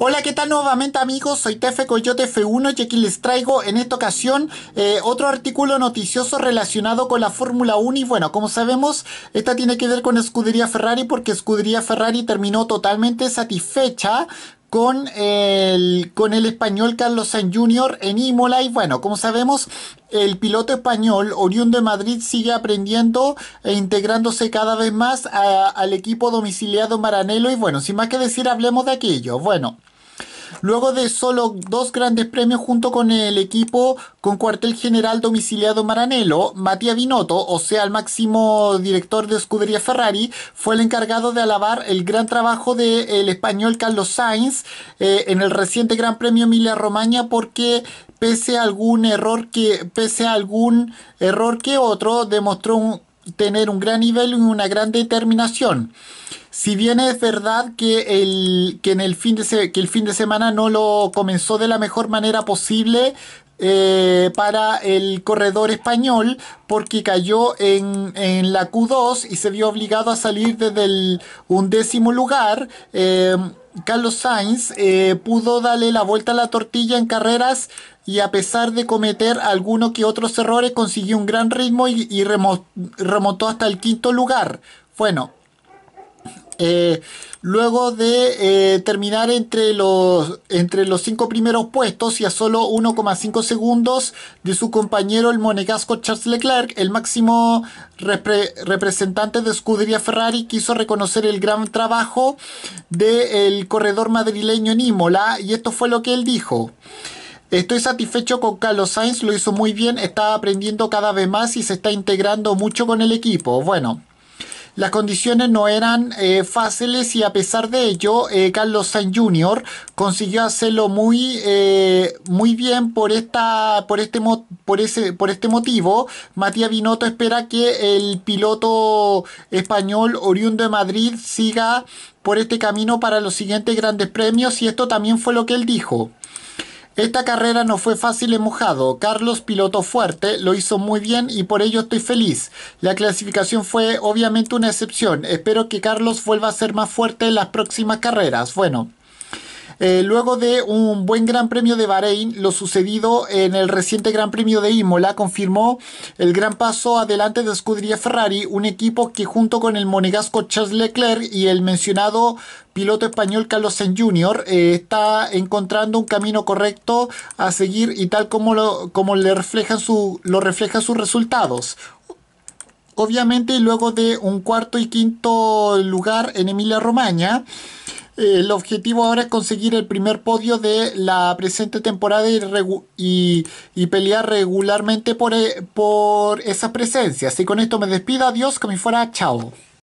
Hola, ¿qué tal nuevamente amigos? Soy Tefe Coyote F1 y aquí les traigo en esta ocasión eh, otro artículo noticioso relacionado con la Fórmula 1 y bueno, como sabemos, esta tiene que ver con Escudería Ferrari porque Escudería Ferrari terminó totalmente satisfecha con el, español Carlos Sainz Jr. en Imola. Y bueno, como sabemos, el piloto español oriundo de Madrid sigue aprendiendo e integrándose cada vez más al equipo domiciliado Maranelo. Y bueno, sin más que decir, hablemos de aquello. Bueno. Luego de solo dos grandes premios junto con el equipo con cuartel general domiciliado Maranello, Mattia Binotto, o sea, el máximo director de escudería Ferrari, fue el encargado de alabar el gran trabajo del español Carlos Sainz eh, en el reciente Gran Premio Emilia Romagna porque pese a algún error que pese a algún error que otro demostró un tener un gran nivel y una gran determinación. Si bien es verdad que el, en el, fin, de que el fin de semana no lo comenzó de la mejor manera posible, eh, para el corredor español porque cayó en, en, la Q2 y se vio obligado a salir desde el undécimo lugar. Eh, Carlos Sainz eh, pudo darle la vuelta a la tortilla en carreras y a pesar de cometer algunos que otros errores consiguió un gran ritmo y, remontó hasta el quinto lugar. Bueno, eh, luego de eh, terminar entre los, entre los cinco primeros puestos y a solo 1,5 segundos de su compañero el monegasco Charles Leclerc, el máximo representante de escudería Ferrari quiso reconocer el gran trabajo del corredor madrileño en Imola y esto fue lo que él dijo. Estoy satisfecho con Carlos Sainz, lo hizo muy bien, está aprendiendo cada vez más y se está integrando mucho con el equipo. Bueno, las condiciones no eran eh, fáciles y a pesar de ello, eh, Carlos Sainz Jr. consiguió hacerlo muy, eh, muy bien por, esta, por, este por, ese, por este motivo. Matías Binotto espera que el piloto español oriundo de Madrid siga por este camino para los siguientes grandes premios y esto también fue lo que él dijo. Esta carrera no fue fácil en mojado. Carlos, piloto fuerte, lo hizo muy bien y por ello estoy feliz. La clasificación fue obviamente una excepción. Espero que Carlos vuelva a ser más fuerte en las próximas carreras. Bueno, eh, luego de un buen Gran Premio de Bahrein, lo sucedido en el reciente Gran Premio de Imola confirmó el gran paso adelante de Scuderia Ferrari, un equipo que junto con el monegasco Charles Leclerc y el mencionado piloto español Carlos Sainz Jr. Eh, está encontrando un camino correcto a seguir y tal como lo, como le reflejan su, lo reflejan sus resultados obviamente luego de un cuarto y quinto lugar en Emilia Romagna el objetivo ahora es conseguir el primer podio de la presente temporada y, pelear regularmente por, eh, por esa presencia. Así con esto me despido, adiós, que me fuera, chao.